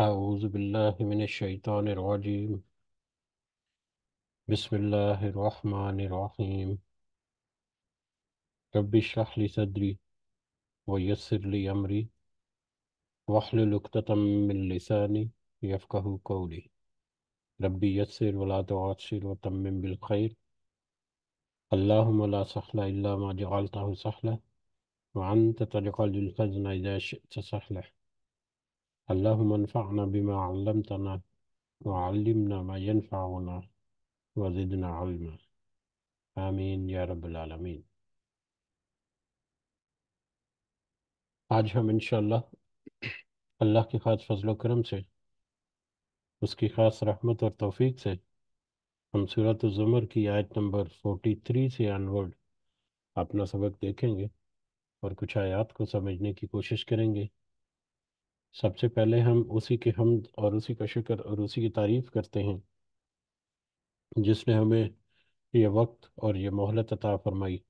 أعوذ بالله من الشيطان الرجيم بسم الله الرحمن الرحيم رب اشرح لي صدري ويسر لي أمري واحلل عقدة من لساني يفقه قولي ربي يسر ولا تعسر وتمم بالخير اللهم لا سهل إلا ما جعلته سهلا وأنت تجعل الحزن إذا شئت سهلا اللهم انفعنا بما علمتنا وعلمنا ما ينفعنا وزدنا علما आमीन या रब्बल आलमीन आज हम इंशाल्लाह अल्लाह के ख़ास फजल करम से उसकी ख़ास रहमत और तौफीक से हम सूरत ज़ुमर की आयत नंबर फोर्टी थ्री से अनवर्ड अपना सबक देखेंगे और कुछ आयात को समझने की कोशिश करेंगे सबसे पहले हम उसी के हमद और उसी का शुक्र और उसी की तारीफ़ करते हैं जिसने हमें ये वक्त और ये मोहलत अता फरमाई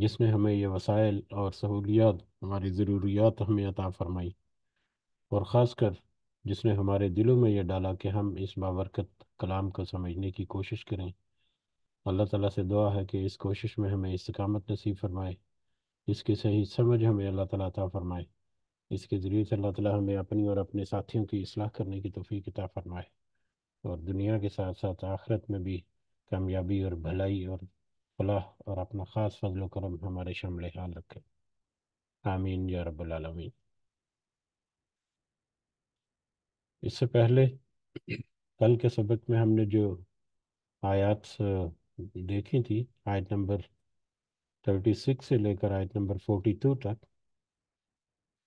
जिसने हमें ये वसाइल और सहूलियात हमारी ज़रूरियात हमें अता फरमाई और ख़ास कर जिसने हमारे दिलों में यह डाला कि हम इस बाबरकत कलाम को समझने की कोशिश करें अल्लाह ताला से दुआ है कि इस कोशिश में हमें इस्तकामत नसीब फरमाए इसकी सही समझ हमें अल्लाह ताला अता फरमाए इसके ज़रिए से अल्लाह ताला हमें अपनी और अपने साथियों की असलाह करने की तोफ़ी किता फरमाए और दुनिया के साथ साथ आखरत में भी कामयाबी और भलाई और फलाह और अपना ख़ास फजल करम हमारे शामिल हाल रखे आमीन या रबालमीन इससे पहले कल के सबक में हमने जो आयात देखी थी आयत नंबर थर्टी सिक्स से लेकर आयत नंबर फोर्टी टू तक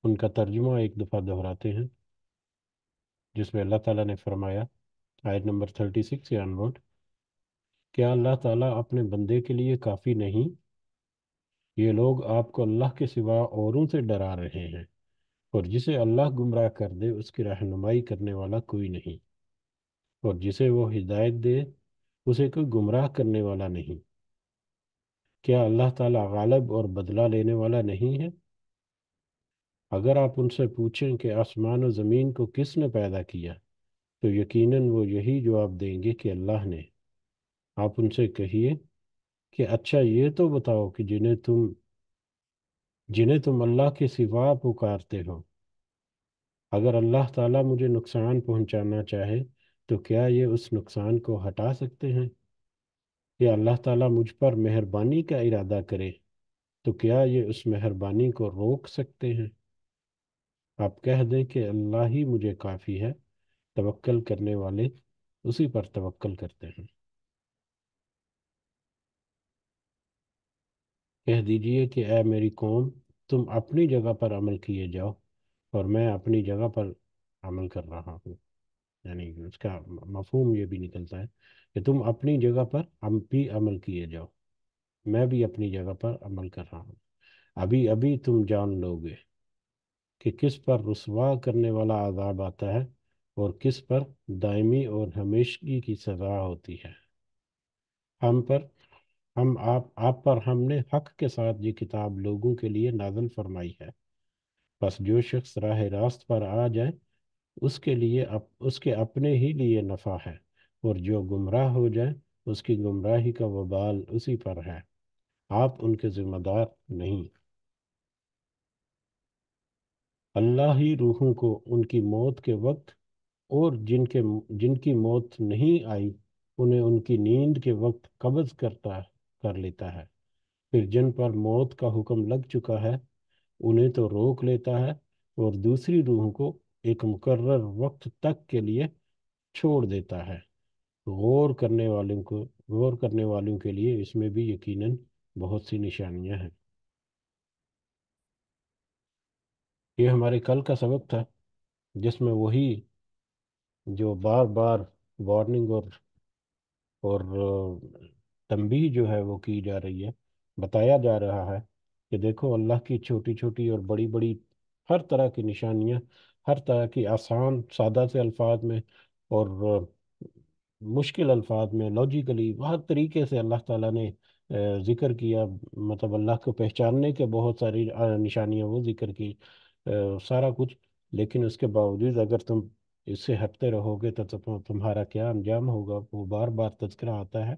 उनका तर्जुमा एक दफ़ा दोहराते हैं जिसमें अल्लाह ताला ने फरमाया आयत नंबर थर्टी सिक्स या अनवर्ड क्या अल्लाह ताला अपने बंदे के लिए काफ़ी नहीं ये लोग आपको अल्लाह के सिवा औरों से डरा रहे हैं और जिसे अल्लाह गुमराह कर दे उसकी रहनुमाई करने वाला कोई नहीं और जिसे वो हिदायत दे उसे कोई गुमराह करने वाला नहीं क्या अल्लाह ताला गालब और बदला लेने वाला नहीं है अगर आप उनसे पूछें कि आसमान और ज़मीन को किसने पैदा किया तो यकीनन वो यही जवाब देंगे कि अल्लाह ने आप उनसे कहिए कि अच्छा ये तो बताओ कि जिन्हें तुम जिन्हें तुम अल्लाह के सिवा पुकारते हो अगर अल्लाह ताला मुझे नुकसान पहुंचाना चाहे तो क्या ये उस नुकसान को हटा सकते हैं या अल्लाह ताला मुझ पर मेहरबानी का इरादा करे तो क्या ये उस मेहरबानी को रोक सकते हैं आप कह दें कि अल्लाह ही मुझे काफ़ी है तवक्ल करने वाले उसी पर तवक्ल करते हैं कह दीजिए कि ऐ मेरी कौम तुम अपनी जगह पर अमल किए जाओ और मैं अपनी जगह पर अमल कर रहा हूँ यानी उसका मफहम ये भी निकलता है कि तुम अपनी जगह पर हम भी अमल किए जाओ मैं भी अपनी जगह पर अमल कर रहा हूँ अभी अभी तुम जान लोगे कि किस पर रसवा करने वाला आज़ाब आता है और किस पर दायमी और हमेशगी की सजा होती है हम पर हम आप आप पर हमने हक के साथ ये किताब लोगों के लिए नाजल फरमाई है बस जो शख्स राह रास्त पर आ जाए उसके लिए अप, उसके अपने ही लिए नफ़ा है और जो गुमराह हो जाए उसकी गुमराही का वबाल उसी पर है आप उनके ज़िम्मेदार नहीं अल्लाह ही रूहों को उनकी मौत के वक्त और जिनके जिनकी मौत नहीं आई उन्हें उनकी नींद के वक्त कब्ज करता कर लेता है फिर जिन पर मौत का हुक्म लग चुका है उन्हें तो रोक लेता है और दूसरी रूहों को एक मुकर्र वक्त तक के लिए छोड़ देता है गौर करने वालों को गौर करने वालों के लिए इसमें भी यकीनन बहुत सी निशानियां हैं ये हमारे कल का सबक था जिसमें वही जो बार बार वार्निंग और और तंबी जो है वो की जा रही है बताया जा रहा है कि देखो अल्लाह की छोटी छोटी और बड़ी बड़ी हर तरह की निशानियाँ हर तरह की आसान सादा से अल्फाज में और मुश्किल अल्फाज में लॉजिकली हर तरीके से अल्लाह ताला ने ज़िक्र किया मतलब अल्लाह को पहचानने के बहुत सारी निशानियाँ वो ज़िक्र की सारा कुछ लेकिन उसके बावजूद अगर तुम इससे हटते रहोगे तो तुम्हारा क्या अंजाम होगा वो बार बार तस्करा आता है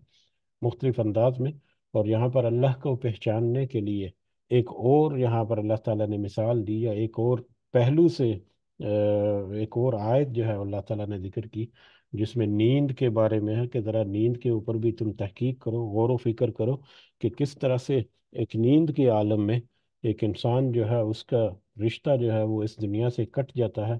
मुख्तलिफ अंदाज में और यहाँ पर अल्लाह को पहचानने के लिए एक और यहाँ पर अल्लाह ताला ने मिसाल दी या एक और पहलू से एक और आयत जो है अल्लाह ताला ने जिक्र की जिसमें नींद के बारे में है कि ज़रा नींद के ऊपर भी तुम तहकीक करो गौर व फिक्र करो कि किस तरह से एक नींद के आलम में एक इंसान जो है उसका रिश्ता जो है वो इस दुनिया से कट जाता है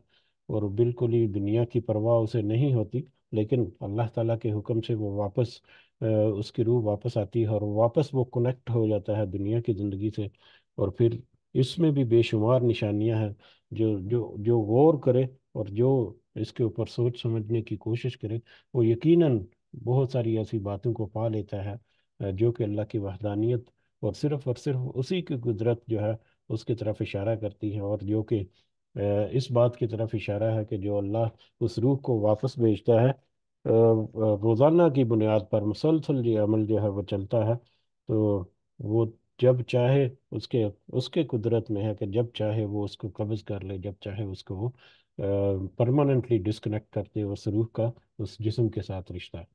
और बिल्कुल ही दुनिया की परवाह उसे नहीं होती लेकिन अल्लाह ताला के हुक्म से वो वापस उसकी रूह वापस आती है और वापस वो कनेक्ट हो जाता है दुनिया की ज़िंदगी से और फिर इसमें भी बेशुमार निशानियां हैं जो जो जो गौर करे और जो इसके ऊपर सोच समझने की कोशिश करे वो यकीनन बहुत सारी ऐसी बातों को पा लेता है जो कि अल्लाह की वहदानियत और सिर्फ और सिर्फ उसी की कुदरत जो है उसकी तरफ इशारा करती है और जो कि इस बात की तरफ इशारा है कि जो अल्लाह उस रूह को वापस भेजता है रोज़ाना की बुनियाद पर मुसलसल अमल जो है वो चलता है तो वो जब चाहे उसके उसके कुदरत में है कि जब चाहे वो उसको कब्ज़ कर ले जब चाहे उसको वो परमानेंटली डिसकनेक्ट करते उस रूह का उस जिसम के साथ रिश्ता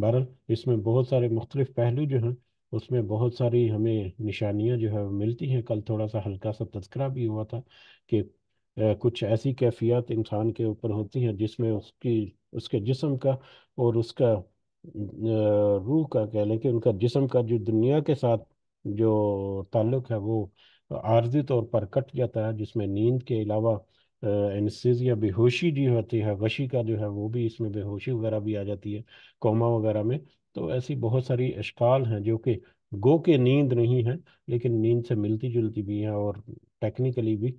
बहरहाल इसमें बहुत सारे मुख्तलिफ पहलू जो हैं उसमें बहुत सारी हमें निशानियां जो है मिलती हैं कल थोड़ा सा हल्का सा तस्करा भी हुआ था कि कुछ ऐसी कैफियत इंसान के ऊपर होती हैं जिसमें उसकी उसके जिसम का और उसका रूह का कह लें कि उनका जिसम का जो दुनिया के साथ जो ताल्लुक है वो आर्जी तौर पर कट जाता है जिसमें नींद के अलावा एनसीजिया बेहोशी जी होती है वशी का जो है वो भी इसमें बेहोशी वगैरह भी आ जाती है कोमा वगैरह में तो ऐसी बहुत सारी अशकाल हैं जो कि गो के नींद नहीं है लेकिन नींद से मिलती जुलती भी हैं और टेक्निकली भी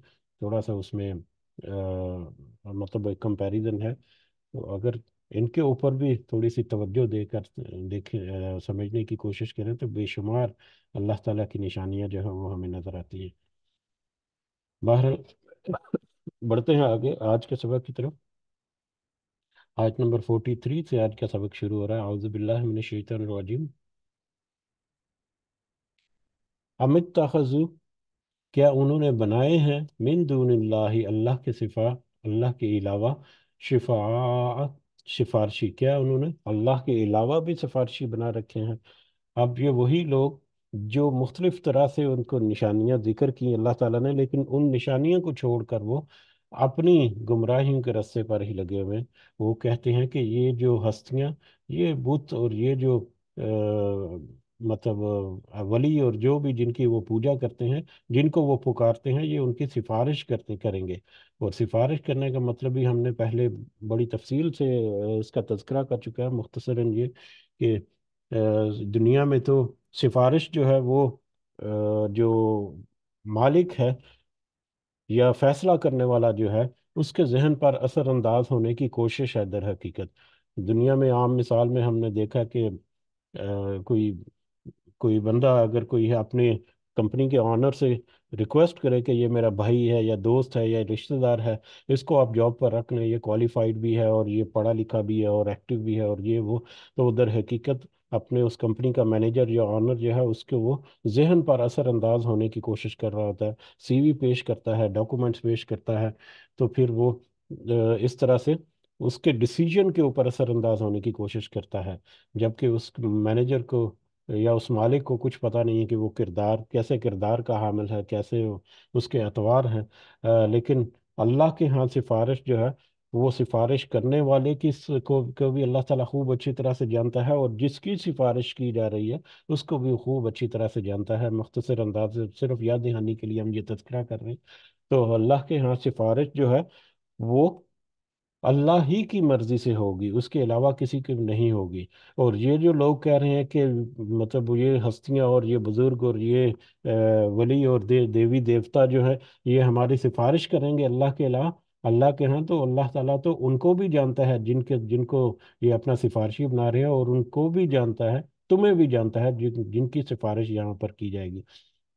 थोड़ा सा उसमें आ, मतलब एक कंपैरिजन है तो अगर इनके ऊपर भी थोड़ी सी तवज्जो देकर देखें समझने की कोशिश करें तो बेशुमार अल्लाह ताला की निशानियां जो है वो हमें नज़र आती हैं बहर बढ़ते हैं आगे आज के सबक की तरफ आयत नंबर फोर्टी थ्री से आज का सबक शुरू हो रहा है आउज़बिल्लाजिम अमित तखजु क्या उन्होंने बनाए हैं मिन दून अल्लाह के सिफा अल्लाह के अलावा शिफा सिफारशी क्या उन्होंने अल्लाह के अलावा भी सिफारशी बना रखे हैं अब ये वही लोग जो मुख्तलिफ तरह से उनको निशानियाँ जिक्र की अल्लाह ताला ने लेकिन उन निशानियों को छोड़कर वो अपनी गुमराहियों के रस्ते पर ही लगे हुए हैं वो कहते हैं कि ये जो हस्तियां ये बुत और ये जो आ, मतलब वली और जो भी जिनकी वो पूजा करते हैं जिनको वो पुकारते हैं ये उनकी सिफारिश करते करेंगे और सिफारिश करने का मतलब भी हमने पहले बड़ी तफसील से इसका तस्करा कर चुका है मुख्तसरन ये कि दुनिया में तो सिफारिश जो है वो जो मालिक है या फैसला करने वाला जो है उसके जहन पर असरअंदाज होने की कोशिश है दर हकीकत दुनिया में आम मिसाल में हमने देखा कि कोई कोई बंदा अगर कोई अपने कंपनी के ऑनर से रिक्वेस्ट करे कि ये मेरा भाई है या दोस्त है या रिश्तेदार है इसको आप जॉब पर रख लें ये क्वालिफाइड भी है और ये पढ़ा लिखा भी है और एक्टिव भी है और ये वो तो उधर हकीकत अपने उस कंपनी का मैनेजर या ऑनर जो है उसके वो जहन पर असरअंदाज होने की कोशिश कर रहा होता है सीवी पेश करता है डॉक्यूमेंट्स पेश करता है तो फिर वो इस तरह से उसके डिसीजन के ऊपर असरअंदाज होने की कोशिश करता है जबकि उस मैनेजर को या उस मालिक को कुछ पता नहीं है कि वो किरदार कैसे किरदार का हामिल है कैसे उसके अतवार हैं लेकिन अल्लाह के यहाँ सिफारिश जो है वो सिफारिश करने वाले की को, को भी अल्लाह ताला खूब अच्छी तरह से जानता है और जिसकी सिफारिश की जा रही है उसको भी खूब अच्छी तरह से जानता है मुख्तसर अंदाज सिर्फ याद दहानी के लिए हम ये तस्करा कर रहे हैं तो अल्लाह के यहाँ सिफारिश जो है वो अल्लाह ही की मर्ज़ी से होगी उसके अलावा किसी की नहीं होगी और ये जो लोग कह रहे हैं कि मतलब ये हस्तियाँ और ये बुज़ुर्ग और ये वली और दे, देवी देवता जो है ये हमारी सिफारिश करेंगे अल्लाह के अलावा अल्लाह के यहाँ तो अल्लाह ताला तो उनको भी जानता है जिनके जिनको ये अपना सिफारशी बना रहे हैं और उनको भी जानता है तुम्हें भी जानता है जिन जिनकी सिफारिश यहाँ पर की जाएगी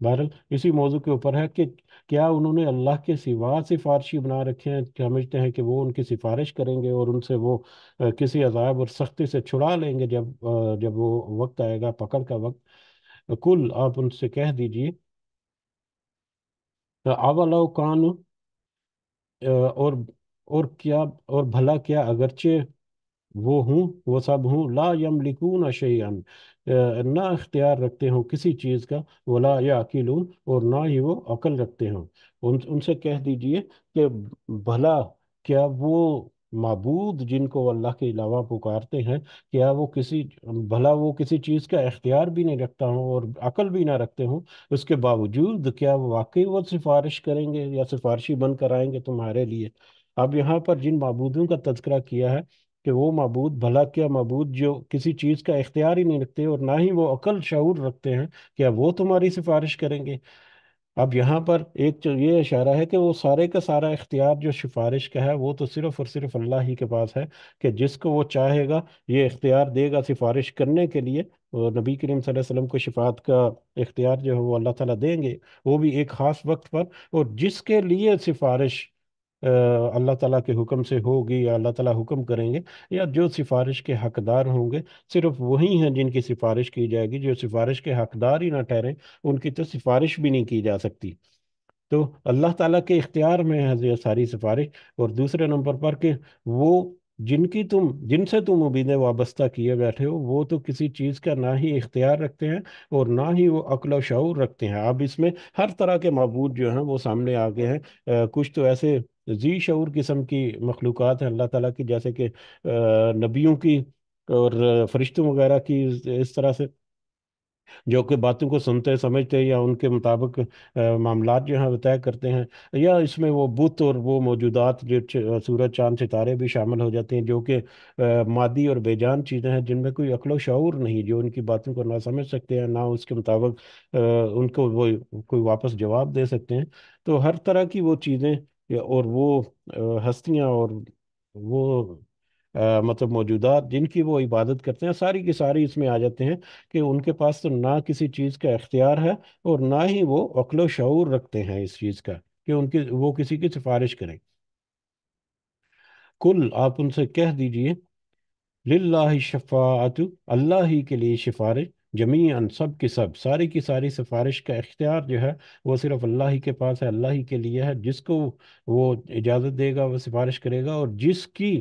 बहरल इसी मौजू के ऊपर है कि क्या उन्होंने अल्लाह के सिवा सिफारशी बना रखे हैं समझते हैं कि वो उनकी सिफारिश करेंगे और उनसे वो किसी अजाब और सख्ती से छुड़ा लेंगे जब जब वो वक्त आएगा पकड़ का वक्त कुल आप उनसे कह दीजिए अवलो कान और और क्या और भला क्या अगरचे वो हूँ वो सब हूँ ला यम लिकू न शैन ना इख्तियार रखते हों किसी चीज़ का वला या हूँ और ना ही वो अकल रखते हों उन उनसे कह दीजिए कि भला क्या वो मबूद जिनको अल्लाह के अलावा पुकारते हैं क्या वो किसी भला वो किसी चीज़ का इख्तियार भी नहीं रखता हूँ और अकल भी ना रखते हूँ उसके बावजूद क्या वाकई वो सिफारिश करेंगे या सिफारशी कर आएंगे तुम्हारे लिए अब यहाँ पर जिन मबूदों का तस्करा किया है कि वो मबूद भला क्या मबूद जो किसी चीज़ का इख्तियार ही नहीं रखते और ना ही वो अकल शूर रखते हैं क्या वो तुम्हारी सिफारिश करेंगे अब यहाँ पर एक ये इशारा है कि वो सारे का सारा इख्तियार जो सिफारिश का है वो तो सिर्फ और सिर्फ अल्लाह ही के पास है कि जिसको वो चाहेगा ये इख्तियार देगा सिफारिश करने के लिए और नबी करीम वसल्लम को शिफात का इख्तियार जो है वो अल्लाह ताला देंगे वो भी एक ख़ास वक्त पर और जिसके लिए सिफारिश अल्लाह ताला के हुक्म से होगी या अल्लाह ताला हुक्म करेंगे या जो सिफारिश के हकदार होंगे सिर्फ वही हैं जिनकी सिफारिश की जाएगी जो सिफारिश के हकदार ही ना ठहरे उनकी तो सिफारिश भी नहीं की जा सकती तो अल्लाह ताला के इख्तियार में है सारी सिफारिश और दूसरे नंबर पर कि वो जिनकी तुम जिनसे तुम उम्मीदें वाबस्ता किए बैठे हो वो तो किसी चीज़ का ना ही इख्तियार रखते हैं और ना ही वो अक्ल शऊर रखते हैं अब इसमें हर तरह के मबूद जो हैं वो सामने आ गए हैं कुछ तो ऐसे जी शूर किस्म की मखलूक हैं अल्लाह ताला की जैसे कि नबियों की और फरिश्तों वगैरह की इस तरह से जो कि बातों को सुनते समझते या उनके मुताबिक मामला जो हैं तय करते हैं या इसमें वो बुत और वो मौजूदात जो सूरज चांद सितारे भी शामिल हो जाते हैं जो कि मादी और बेजान चीज़ें हैं जिनमें कोई अकलो शूर नहीं जो उनकी बातों को ना समझ सकते हैं ना उसके मुताबिक उनको वो कोई वापस जवाब दे सकते हैं तो हर तरह की वो चीज़ें और वो हस्तियाँ और वो आ, मतलब मौजूदा जिनकी वो इबादत करते हैं सारी की सारी इसमें आ जाते हैं कि उनके पास तो ना किसी चीज़ का इख्तियार है और ना ही वो अक्ल शूर रखते हैं इस चीज़ का कि उनकी वो किसी की सिफारिश करें कुल आप उनसे कह दीजिए लाही शफात अल्लाह ही के लिए सिफारिश जमीन सब की सब सारी की सारी सिफारिश का इख्तियार जो है वो सिर्फ अल्लाह ही के पास है अल्लाह ही के लिए है जिसको वो इजाज़त देगा वो सिफारिश करेगा और जिसकी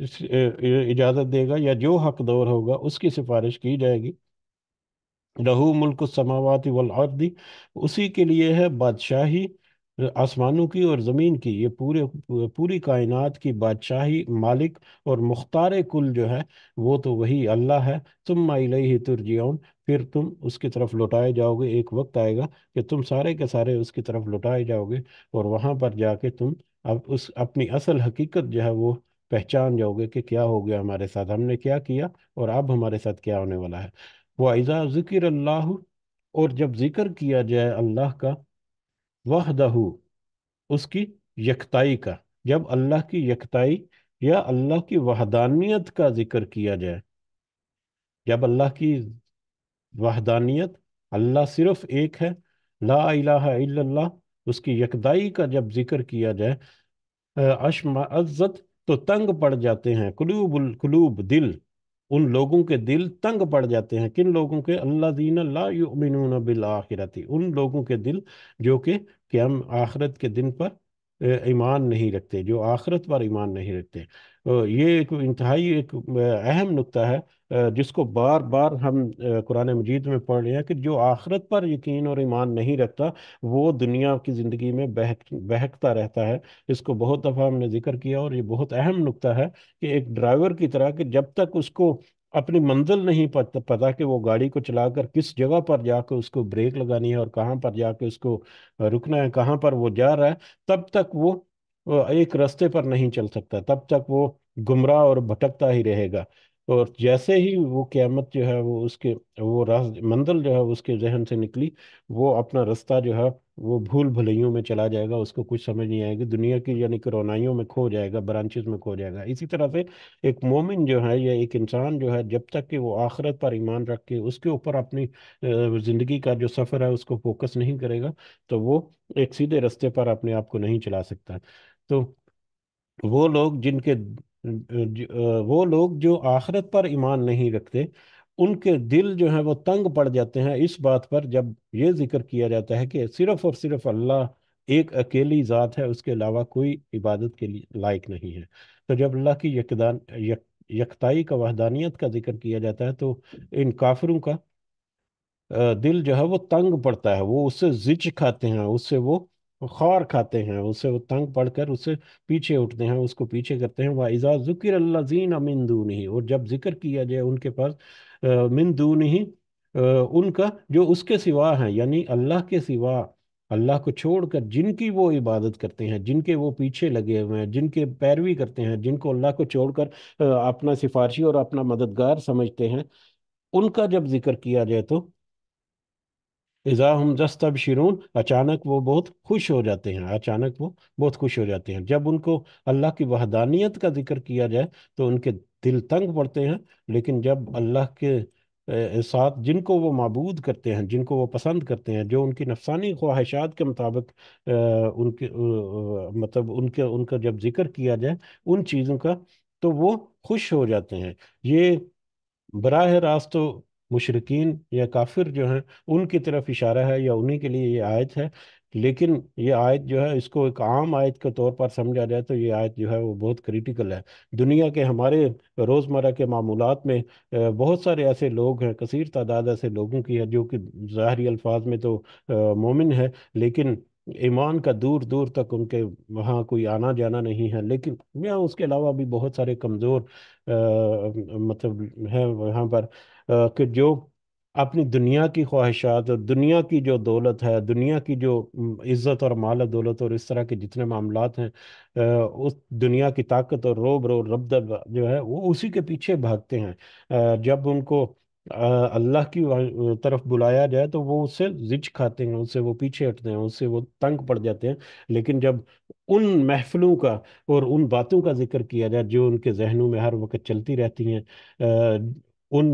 इजाज़त देगा या जो दौर होगा उसकी सिफारिश की जाएगी लहू मुल्क समावती वलआर्दी उसी के लिए है बादशाही आसमानों की और ज़मीन की ये पूरे पूरी कायनात की बादशाही मालिक और मुख्तार कुल जो है वो तो वही अल्लाह है तुम माई तुरजियन फिर तुम उसकी तरफ लौटाए जाओगे एक वक्त आएगा कि तुम सारे के सारे उसकी तरफ लौटाए जाओगे और वहाँ पर जाके तुम अब उस अपनी असल हकीकत जो है वो पहचान जाओगे कि क्या हो गया हमारे साथ हमने क्या किया और अब हमारे साथ क्या होने वाला है वाइजा जिक्र अल्लाह और जब जिक्र किया जाए अल्लाह का वह दहू उसकी यकताई का जब अल्लाह की यकताई या अल्लाह की वहदानियत का जिक्र किया जाए जब अल्लाह की वहदानियत अल्लाह सिर्फ एक है ला इलाहा इल्लल्लाह उसकी यकदाई का जब जिक्र किया जाए अशमा अज्जत तो तंग पड़ जाते हैं कुलूबुल कुलूब दिल उन लोगों के दिल तंग पड़ जाते हैं किन लोगों के अल्लाह दीन ला बिल आखिरती उन लोगों के दिल जो कि हम आखरत के दिन पर ईमान नहीं रखते जो आखरत पर ईमान नहीं रखते ये एक इंतहाई एक अहम नुकता है जिसको बार बार हम कुरान मजीद में पढ़ रहे हैं कि जो आखरत पर यकीन और ईमान नहीं रखता वो दुनिया की ज़िंदगी में बहक बहकता रहता है इसको बहुत दफ़ा हमने जिक्र किया और ये बहुत अहम नुकता है कि एक ड्राइवर की तरह कि जब तक उसको अपनी मंजिल नहीं पता पता कि वो गाड़ी को चलाकर किस जगह पर जाकर उसको ब्रेक लगानी है और कहाँ पर जाके उसको रुकना है कहाँ पर वो जा रहा है तब तक वो वो एक रास्ते पर नहीं चल सकता तब तक वो गुमराह और भटकता ही रहेगा और जैसे ही वो क़यामत जो है वो उसके वो राह मंजिल जो है उसके जहन से निकली वो अपना रास्ता जो है वो भूल भुलैयों में चला जाएगा उसको कुछ समझ नहीं आएगी दुनिया की यानी कि रोनाइयों में खो जाएगा ब्रांचेस में खो जाएगा इसी तरह से एक मोमिन जो है या एक इंसान जो है जब तक कि वो आखिरत पर ईमान रख के उसके ऊपर अपनी ज़िंदगी का जो सफ़र है उसको फोकस नहीं करेगा तो वो एक सीधे रास्ते पर अपने आप को नहीं चला सकता तो वो लोग जिनके वो लोग जो आखिरत पर ईमान नहीं रखते उनके दिल जो है वो तंग पड़ जाते हैं इस बात पर जब ये जिक्र किया जाता है कि सिर्फ और सिर्फ अल्लाह एक अकेली ज़ात है उसके अलावा कोई इबादत के लिए लायक नहीं है तो जब अल्लाह की यकदान यक, यकताई का वहदानियत का जिक्र किया जाता है तो इन काफरों का दिल जो है वो तंग पड़ता है वो उससे जिच खाते हैं उससे वो खौर खाते हैं उसे वो तंग पढ़कर उसे पीछे उठते हैं उसको पीछे करते हैं वाइजा ज़ुकिर अल्लाजीन अमिंदू नहीं और जब जिक्र किया जाए उनके पास मिंदू नहीं उनका जो उसके सिवा हैं यानी अल्लाह के सिवा अल्लाह को छोड़कर जिनकी वो इबादत करते हैं जिनके वो पीछे लगे हुए हैं जिनके पैरवी करते हैं जिनको अल्लाह को छोड़कर अपना सिफारशी और अपना मददगार समझते हैं उनका जब जिक्र किया जाए तो इज़ा हम जस्तब शिरून अचानक वो बहुत खुश हो जाते हैं अचानक वो बहुत खुश हो जाते हैं जब उनको अल्लाह की वहदानियत का जिक्र किया जाए तो उनके दिल तंग पड़ते हैं लेकिन जब अल्लाह के साथ जिनको वो मबूद करते हैं जिनको वो पसंद करते हैं जो उनकी नफसानी ख्वाहिशात के मुताबिक उनके मतलब उनके उनका जब जिक्र किया जाए उन चीज़ों का तो वो खुश हो जाते हैं ये बरह रास्त तो मुशरकिन या काफिर जो हैं उनकी तरफ इशारा है या उन्हीं के लिए ये आयत है लेकिन ये आयत जो है इसको एक आम आयत के तौर पर समझा जाए तो ये आयत जो है वो बहुत क्रिटिकल है दुनिया के हमारे रोज़मर्रा के मामूल में बहुत सारे ऐसे लोग हैं कसर तादाद ऐसे लोगों की है जो कि ज़ाहरी अल्फाज में तो मोमिन है लेकिन ईमान का दूर दूर तक उनके वहाँ कोई आना जाना नहीं है लेकिन यहाँ उसके अलावा भी बहुत सारे कमज़ोर मतलब हैं वहाँ पर कि जो अपनी दुनिया की ख्वाहिशात और दुनिया की जो दौलत है दुनिया की जो इज़्ज़त और माल दौलत और इस तरह के जितने मामला हैं उस दुनिया की ताकत और रोब और रबदब जो है वो उसी के पीछे भागते हैं जब उनको अल्लाह की तरफ बुलाया जाए तो वो उससे जिच खाते हैं उससे वो पीछे हटते हैं उससे वो तंग पड़ जाते हैं लेकिन जब उन महफलों का और उन बातों का जिक्र किया जाए जो उनके जहनों में हर वक्त चलती रहती हैं उन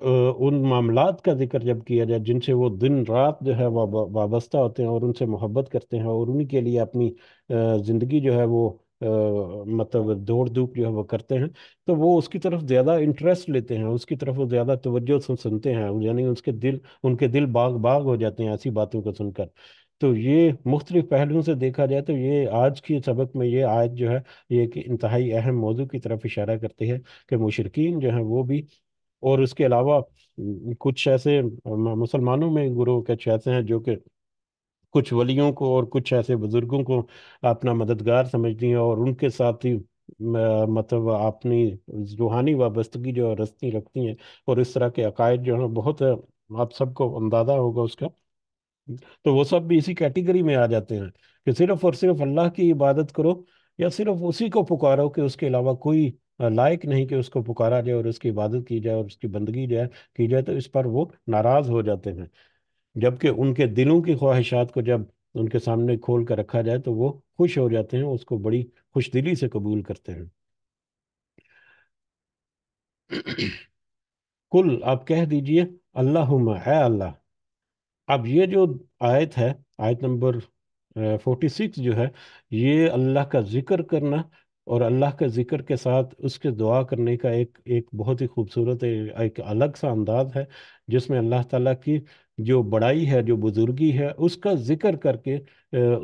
उन मामलात का जिक्र जब किया जाए जिनसे वो दिन रात जो है वाबस्ता होते हैं और उनसे मोहब्बत करते हैं और उनके लिए अपनी ज़िंदगी जो है वो मतलब दौड़ धूप जो है वो करते हैं तो वो उसकी तरफ ज़्यादा इंटरेस्ट लेते हैं उसकी तरफ वो ज़्यादा तवज्जो सुनते हैं यानी उसके दिल उनके दिल बाग बाग हो जाते हैं ऐसी बातों को सुनकर तो ये मुख्तलिफ पहलुओं से देखा जाए तो ये आज के सबक में ये आज जो है ये एक इंतहाई अहम मौजू की तरफ इशारा करती है कि मुशरकिन जो है वो भी और उसके अलावा कुछ ऐसे मुसलमानों में गुरु कुछ ऐसे हैं जो कि कुछ वलियों को और कुछ ऐसे बुजुर्गों को अपना मददगार समझती हैं और उनके साथ ही मतलब अपनी रूहानी वाबस्तगी जो रस्ती रखती हैं और इस तरह के अकायद जो हैं बहुत आप सबको अंदाज़ा होगा उसका तो वो सब भी इसी कैटेगरी में आ जाते हैं कि सिर्फ और सिर्फ अल्लाह की इबादत करो या सिर्फ उसी को पुकारो कि उसके अलावा कोई लायक नहीं कि उसको पुकारा जाए और उसकी इबादत की जाए और उसकी बंदगी जाए की जाए तो इस पर वो नाराज़ हो जाते हैं जबकि उनके दिलों की ख्वाहिशात को जब उनके सामने खोल कर रखा जाए तो वो खुश हो जाते हैं उसको बड़ी खुश दिली से कबूल करते हैं कुल आप कह दीजिए अल्लाह है अल्लाह अब ये जो आयत है आयत नंबर फोर्टी सिक्स जो है ये अल्लाह का जिक्र करना और अल्लाह के ज़िक्र के साथ उसके दुआ करने का एक एक बहुत ही खूबसूरत एक अलग सा अंदाज है जिसमें अल्लाह ताला की जो बड़ाई है जो बुज़ुर्गी है उसका ज़िक्र करके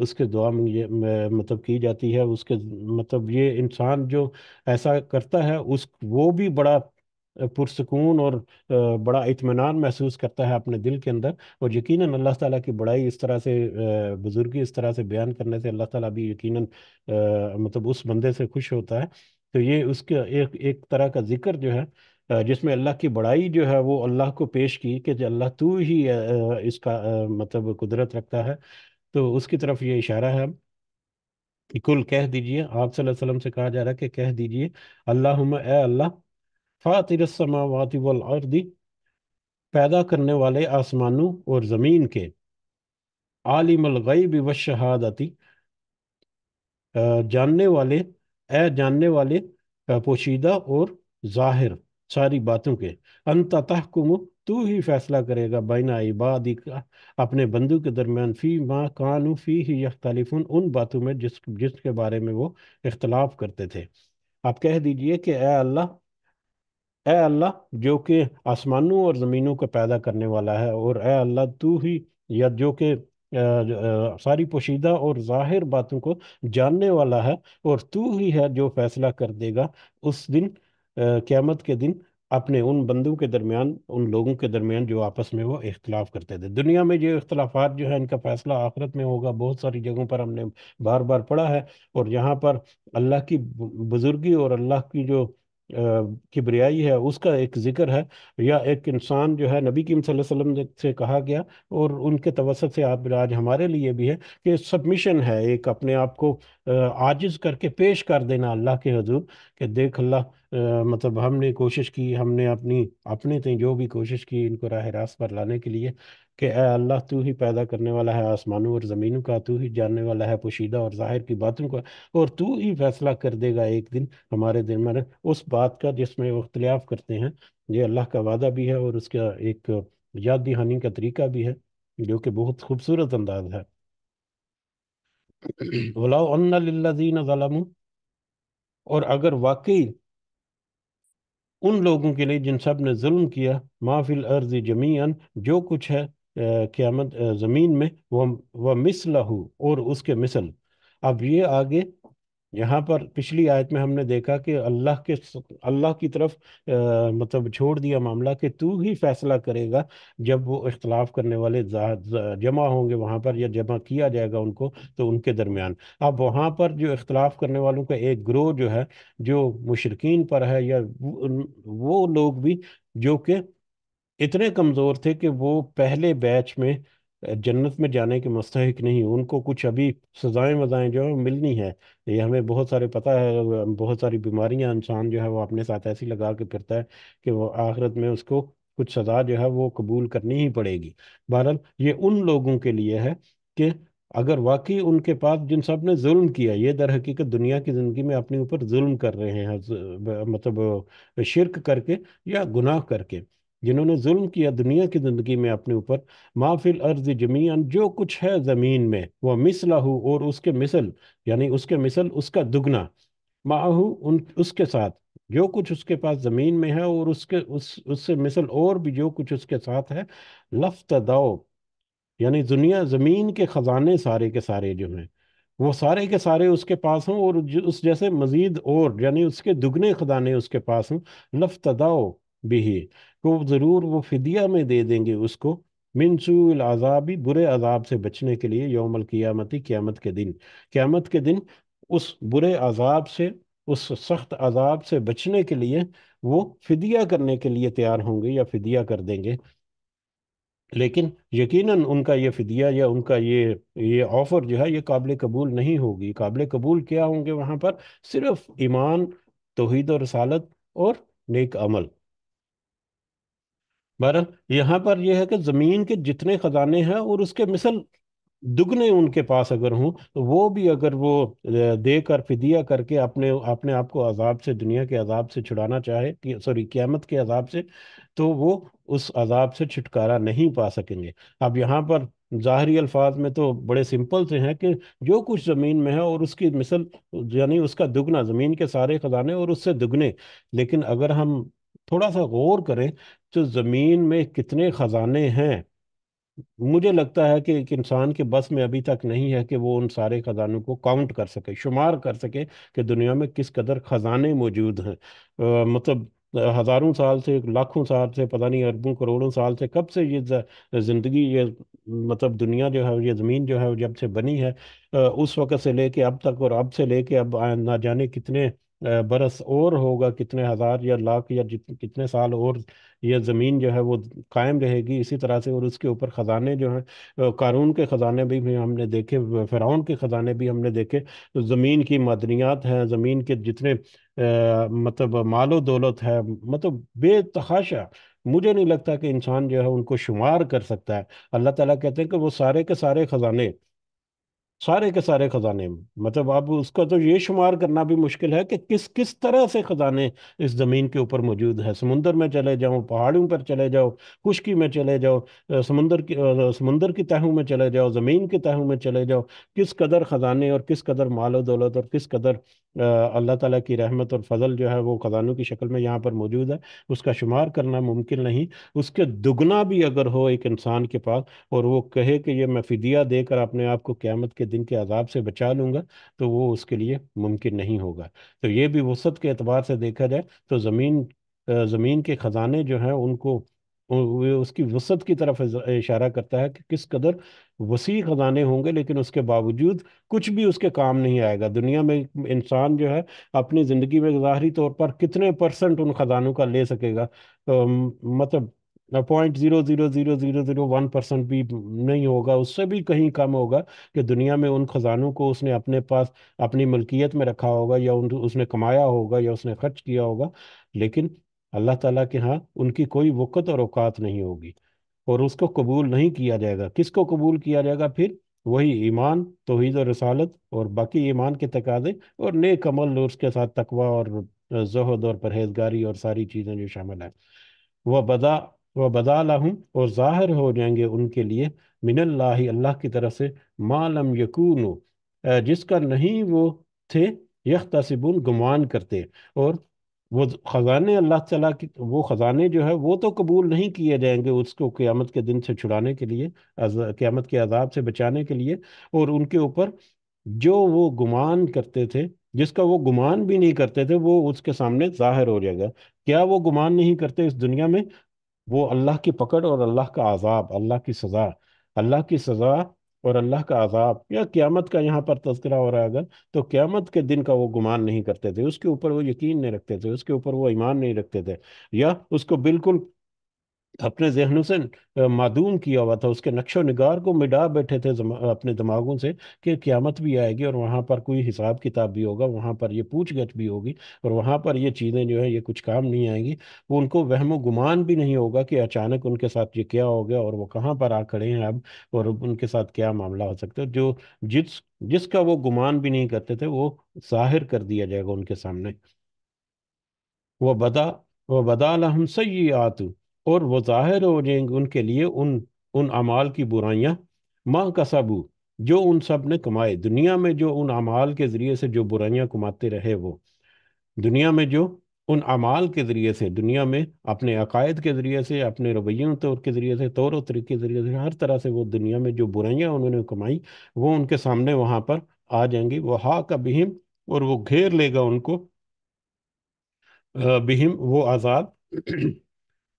उसके दुआ में ये मतलब की जाती है उसके मतलब ये इंसान जो ऐसा करता है उस वो भी बड़ा पुरसकून और बड़ा इतमान महसूस करता है अपने दिल के अंदर और यकीन अल्लाह ताला की बड़ाई इस तरह से बुज़ुर्गी इस तरह से बयान करने से अल्लाह ताला भी यकीन मतलब उस बंदे से खुश होता है तो ये उसके एक एक तरह का जिक्र जो है जिसमें अल्लाह की बड़ाई जो है वो अल्लाह को पेश की कि अल्लाह तू ही इसका मतलब कुदरत रखता है तो उसकी तरफ ये इशारा है कुल कह दीजिए आप सल्लल्लाहु अलैहि वसल्लम से कहा जा रहा है कि कह दीजिए अल्लाह अल्लाह फातिर समावत वर्दी पैदा करने वाले आसमानों और ज़मीन के आलिम आलिमलगैब व शहादती जानने वाले ए जानने वाले पोशीदा और जाहिर सारी बातों के अंततहकुम तू ही फैसला करेगा बैना इबादी का अपने बंधु के दरमियान फ़ी माँ कानू फ़ी ही यख्तलिफुन उन बातों में जिस जिसके बारे में वो इख्तलाफ करते थे आप कह दीजिए कि ए अल्लाह ए अल्लाह जो कि आसमानों और ज़मीनों को पैदा करने वाला है और ए अल्लाह तू ही या जो कि सारी पोशीदा और ज़ाहिर बातों को जानने वाला है और तू ही है जो फैसला कर देगा उस दिन क़्यामत के दिन अपने उन बंदों के दरमियान उन लोगों के दरमियान जो आपस में वो इख्तलाफ करते थे दुनिया में जो इख्तलाफात जो है इनका फ़ैसला आखिरत में होगा बहुत सारी जगहों पर हमने बार बार पढ़ा है और यहाँ पर अल्लाह की बुज़ुर्गी और अल्लाह की जो किबरियाई है उसका एक जिक्र है या एक इंसान जो है नबी कीम वसल्लम से कहा गया और उनके तवसत से आप आज हमारे लिए भी है कि सबमिशन है एक अपने आप को आजिज करके पेश कर देना अल्लाह के हजूर कि देख अल्लाह मतलब हमने कोशिश की हमने अपनी अपने थे जो भी कोशिश की इनको राह रास्त पर लाने के लिए कि ए अल्लाह तू ही पैदा करने वाला है आसमानों और ज़मीनों का तू ही जानने वाला है पोशीदा और ज़ाहिर की बातों का और तू ही फैसला कर देगा एक दिन हमारे दिन में उस बात का जिसमें इख्तलाफ करते हैं ये अल्लाह का वादा भी है और उसका एक याद दहानी का तरीका भी है जो कि बहुत खूबसूरत अंदाज है और अगर वाकई उन लोगों के लिए जिन सब ने जुल्म किया माफिल अर्ज जमीन जो कुछ है क़्यामत ज़मीन में वह वह मिसलहू और उसके मिसल अब ये आगे यहाँ पर पिछली आयत में हमने देखा कि अल्लाह के अल्लाह की तरफ आ, मतलब छोड़ दिया मामला कि तू ही फैसला करेगा जब वो इख्तलाफ करने वाले जा, जा, जमा होंगे वहाँ पर या जमा किया जाएगा उनको तो उनके दरमियान अब वहाँ पर जो इख्तलाफ करने वालों का एक ग्रोह जो है जो मुशरकिन पर है या वो, वो लोग भी जो कि इतने कमज़ोर थे कि वो पहले बैच में जन्नत में जाने के मस्तक नहीं उनको कुछ अभी सजाएं वजाएं जो है मिलनी है ये हमें बहुत सारे पता है बहुत सारी बीमारियां इंसान जो है वो अपने साथ ऐसी लगा के फिरता है कि वो आखिरत में उसको कुछ सजा जो है वो कबूल करनी ही पड़ेगी बहरहाल ये उन लोगों के लिए है कि अगर वाकई उनके पास जिन सब ने जुल्म किया ये दर हकीकत दुनिया की ज़िंदगी में अपने ऊपर जुल्म कर रहे हैं मतलब शिरक करके या गुनाह करके जिन्होंने जुल्म किया दुनिया की ज़िंदगी में अपने ऊपर माफिल अर्ज जमीन जो कुछ है ज़मीन में वह मिसलाहू और उसके मिसल यानी उसके मिसल उसका दुगना माहू उन उसके साथ जो कुछ उसके पास ज़मीन में है और उसके उस उससे मिसल और भी जो कुछ उसके साथ है लफ्त दाओ यानी दुनिया ज़मीन के ख़जाने सारे के सारे जो हैं वो सारे के सारे उसके पास हों और उस जैसे मज़ीद और यानी उसके दुगने ख़जाने उसके पास हों लफ्त दाओ भी तो ज़रूर वो फिदिया में दे देंगे उसको मिनसूल अजाबी बुरे अजाब से बचने के लिए योमल क़ियामती क़्यामत के दिन क़्यामत के दिन उस बुरे अजाब से उस सख्त अजाब से बचने के लिए वो फिदिया करने के लिए तैयार होंगे या फिदिया कर देंगे लेकिन यकीनन उनका ये फिदिया या उनका ये ये ऑफ़र जो है ये काबिल कबूल नहीं होगी काबिल कबूल क्या होंगे वहाँ पर सिर्फ ईमान तोहद और रसालत और नेक अमल बहरहाल यहाँ पर यह है कि ज़मीन के जितने ख़जाने हैं और उसके मिसल दुगने उनके पास अगर हों तो वो भी अगर वो दे कर फिदिया करके अपने अपने आप को अजाब से दुनिया के अजाब से छुड़ाना चाहे सॉरी क़्यामत के अजाब से तो वो उस अजाब से छुटकारा नहीं पा सकेंगे अब यहाँ पर ज़ाहरी अल्फाज में तो बड़े सिंपल से हैं कि जो कुछ ज़मीन में है और उसकी मिसल यानी उसका दुगना ज़मीन के सारे ख़जाने और उससे दुगने लेकिन अगर हम थोड़ा सा गौर करें तो ज़मीन में कितने ख़जाने हैं मुझे लगता है कि एक इंसान के बस में अभी तक नहीं है कि वो उन सारे ख़जानों को काउंट कर सके शुमार कर सके कि दुनिया में किस कदर ख़जाने मौजूद हैं मतलब हज़ारों साल से लाखों साल से पता नहीं अरबों करोड़ों साल से कब से ये ज़िंदगी ये मतलब दुनिया जो है ये ज़मीन जो है जब से बनी है उस वक़्त से लेके अब तक और अब से लेके अब ना जाने कितने बरस और होगा कितने हज़ार या लाख या जित कितने साल और यह ज़मीन जो है वो कायम रहेगी इसी तरह से और उसके ऊपर ख़जाने जो हैं कानून के ख़जाने भी, भी हमने देखे फ़िरौन के ख़जाने भी हमने देखे तो ज़मीन की मदनियात हैं ज़मीन के जितने आ, मतलब मालो दौलत है मतलब बेतहाशा मुझे नहीं लगता कि इंसान जो है उनको शुमार कर सकता है अल्लाह ताला कहते हैं कि वो सारे के सारे ख़जाने सारे के सारे खजाने मतलब अब उसका तो ये शुमार करना भी मुश्किल है कि किस किस तरह से खजाने इस ज़मीन के ऊपर मौजूद है समुंदर में चले जाओ पहाड़ियों पर चले जाओ खुश्की में चले जाओ समुंदर की समुंदर की तहों में चले जाओ ज़मीन की तहों में चले जाओ किस कदर ख़जाने और किस कदर माल दौलत और किस कदर अल्लाह ताला की रहमत और फजल जो है वो ख़जानों की शक्ल में यहाँ पर मौजूद है उसका शुमार करना मुमकिन नहीं उसके दुगना भी अगर हो एक इंसान के पास और वो कहे कि ये मैं फ़िदिया देकर अपने आप को क़्यामत के दिन के अजाब से बचा लूँगा तो वो उसके लिए मुमकिन नहीं होगा तो ये भी वसत के अतबार से देखा जाए तो ज़मीन ज़मीन के ख़जाने जो हैं उनको उसकी वसत की तरफ इशारा करता है कि किस कदर वसी खजाने होंगे लेकिन उसके बावजूद कुछ भी उसके काम नहीं आएगा दुनिया में इंसान जो है अपनी ज़िंदगी में ज़ाहरी तौर पर कितने परसेंट उन खजानों का ले सकेगा तो मतलब point zero zero zero zero zero one percent भी नहीं होगा उससे भी कहीं कम होगा कि दुनिया में उन खजानों को उसने अपने पास अपनी मलकियत में रखा होगा या उन उसने कमाया होगा या उसने खर्च किया होगा लेकिन अल्लाह ताला के यहाँ उनकी कोई वक़्त और औकात नहीं होगी और उसको कबूल नहीं किया जाएगा किसको कबूल किया जाएगा फिर वही ईमान तोहद और रसालत और बाकी ईमान के तकाजे और नेक अमल और उसके साथ तकवा और जहद और परहेजगारी और सारी चीज़ें जो शामिल हैं वह बदा व हूँ और ज़ाहिर हो जाएंगे उनके लिए मिनल्ला अल्लाह की तरफ से मालम यकून जिसका नहीं वो थे यख यखतसिबुन गुमान करते और वो ख़जाने अल्लाह तला के वो ख़जाने जो है वो तो कबूल नहीं किए जाएंगे उसको क़्यामत के दिन से छुड़ाने के लिए क़्यामत के अदाब से बचाने के लिए और उनके ऊपर जो वो गुमान करते थे जिसका वो गुमान भी नहीं करते थे वो उसके सामने जाहिर हो जाएगा क्या वो गुमान नहीं करते इस दुनिया में वो अल्लाह की पकड़ और अल्लाह का आज़ाब अल्लाह की सज़ा अल्लाह की सज़ा और अल्लाह का आज़ाब या क़्यामत का यहाँ पर तस्करा हो रहा है अगर तो क़्यामत के दिन का वो गुमान नहीं करते थे उसके ऊपर वो यकीन नहीं रखते थे उसके ऊपर वो ईमान नहीं रखते थे या उसको बिल्कुल अपने जहनों से मदूम किया हुआ था उसके नक्शो नगार को मिटा बैठे थे अपने दिमागों से कि क़्यामत भी आएगी और वहाँ पर कोई हिसाब किताब भी होगा वहाँ पर ये पूछ गछ भी होगी और वहाँ पर ये चीज़ें जो है ये कुछ काम नहीं आएंगी वो उनको वहम गुमान भी नहीं होगा कि अचानक उनके साथ ये क्या हो गया और वो कहाँ पर आ खड़े हैं अब और उनके साथ क्या मामला हो सकता है जो जिस जिसका वो गुमान भी नहीं करते थे वो जाहिर कर दिया जाएगा उनके सामने वह बदा वह बदाल हम सही आतू और वो ज़ाहिर हो जाएंगे उनके लिए उन उन अमाल की बुराइयाँ माँ का सबू जो उन सब ने कमाए दुनिया में जो उन अमाल के ज़रिए से जो बुराइयाँ कमाते रहे वो दुनिया में जो उन अमाल के ज़रिए से दुनिया में अपने अकायद के ज़रिए से अपने रवैयों तौर के ज़रिए से तौर तरीके के ज़रिए से हर तरह से वो दुनिया में जो बुराइयाँ उन्होंने कमाई वो उनके सामने वहाँ पर आ जाएंगी वो हा का बिहिम और वो घेर लेगा उनको बिहिम वो आज़ाद